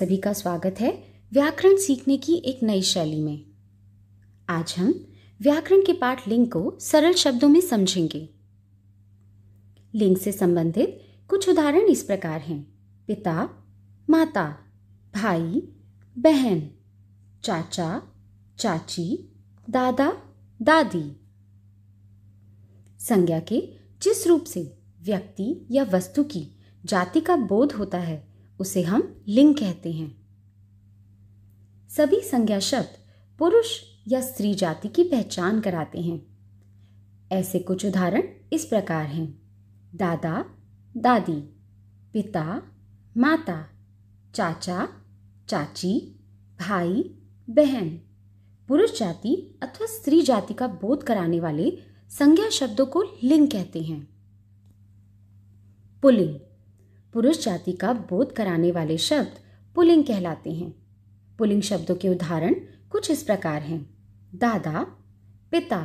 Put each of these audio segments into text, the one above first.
सभी का स्वागत है व्याकरण सीखने की एक नई शैली में आज हम व्याकरण के पाठ लिंग को सरल शब्दों में समझेंगे लिंग से संबंधित कुछ उदाहरण इस प्रकार हैं पिता माता भाई बहन चाचा चाची दादा दादी संज्ञा के जिस रूप से व्यक्ति या वस्तु की जाति का बोध होता है उसे हम लिंग कहते हैं सभी संज्ञा शब्द पुरुष या स्त्री जाति की पहचान कराते हैं ऐसे कुछ उदाहरण इस प्रकार हैं दादा दादी पिता माता चाचा चाची भाई बहन पुरुष जाति अथवा स्त्री जाति का बोध कराने वाले संज्ञा शब्दों को लिंग कहते हैं पुलिंग पुरुष जाति का बोध कराने वाले शब्द पुलिंग कहलाते हैं पुलिंग शब्दों के उदाहरण कुछ इस प्रकार हैं दादा पिता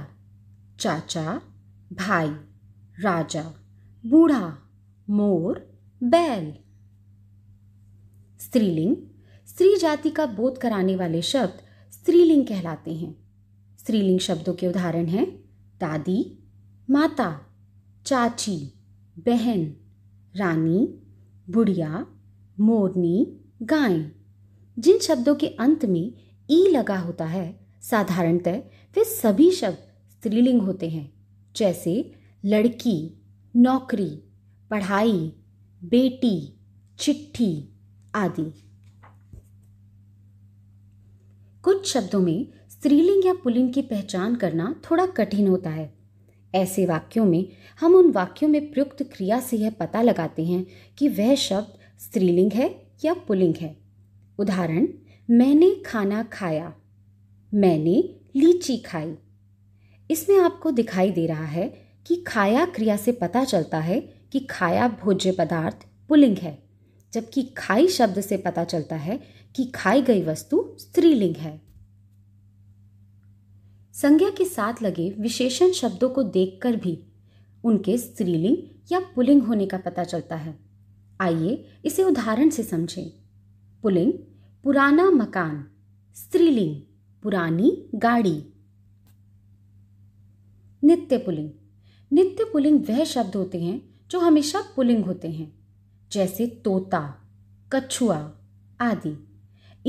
चाचा भाई राजा बूढ़ा मोर बैल स्त्रीलिंग स्त्री जाति का बोध कराने वाले शब्द स्त्रीलिंग कहलाते हैं स्त्रीलिंग शब्दों के उदाहरण हैं दादी माता चाची बहन रानी बुढ़िया मोरनी गाय जिन शब्दों के अंत में ई लगा होता है साधारणतः वे सभी शब्द स्त्रीलिंग होते हैं जैसे लड़की नौकरी पढ़ाई बेटी चिट्ठी आदि कुछ शब्दों में स्त्रीलिंग या पुलिंग की पहचान करना थोड़ा कठिन होता है ऐसे वाक्यों में हम उन वाक्यों में प्रयुक्त क्रिया से यह पता लगाते हैं कि वह शब्द स्त्रीलिंग है या पुलिंग है उदाहरण मैंने खाना खाया मैंने लीची खाई इसमें आपको दिखाई दे रहा है कि खाया क्रिया से पता चलता है कि खाया भोज्य पदार्थ पुलिंग है जबकि खाई शब्द से पता चलता है कि खाई गई वस्तु स्त्रीलिंग है संज्ञा के साथ लगे विशेषण शब्दों को देखकर भी उनके स्त्रीलिंग या पुलिंग होने का पता चलता है आइए इसे उदाहरण से समझें पुलिंग पुराना मकान स्त्रीलिंग पुरानी गाड़ी नित्य पुलिंग नित्य पुलिंग वह शब्द होते हैं जो हमेशा पुलिंग होते हैं जैसे तोता कछुआ आदि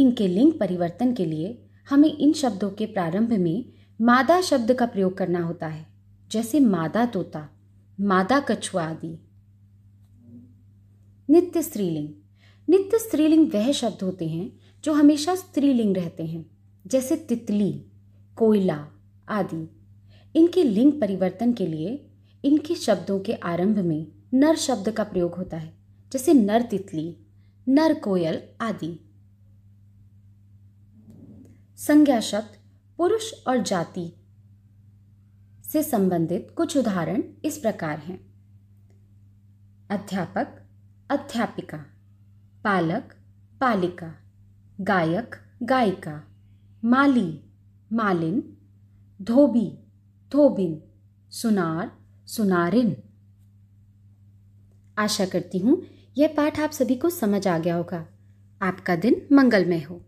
इनके लिंग परिवर्तन के लिए हमें इन शब्दों के प्रारंभ में मादा शब्द का प्रयोग करना होता है जैसे मादा तोता मादा कछुआ आदि नित्य स्त्रीलिंग नित्य स्त्रीलिंग वह शब्द होते हैं जो हमेशा स्त्रीलिंग रहते हैं जैसे तितली कोयला आदि इनके लिंग परिवर्तन के लिए इनके शब्दों के आरंभ में नर शब्द का प्रयोग होता है जैसे नर तितली नर कोयल आदि संज्ञा शब्द पुरुष और जाति से संबंधित कुछ उदाहरण इस प्रकार हैं अध्यापक अध्यापिका पालक पालिका गायक गायिका माली मालिन धोबी धोबिन सुनार सुनारिन आशा करती हूँ यह पाठ आप सभी को समझ आ गया होगा आपका दिन मंगलमय हो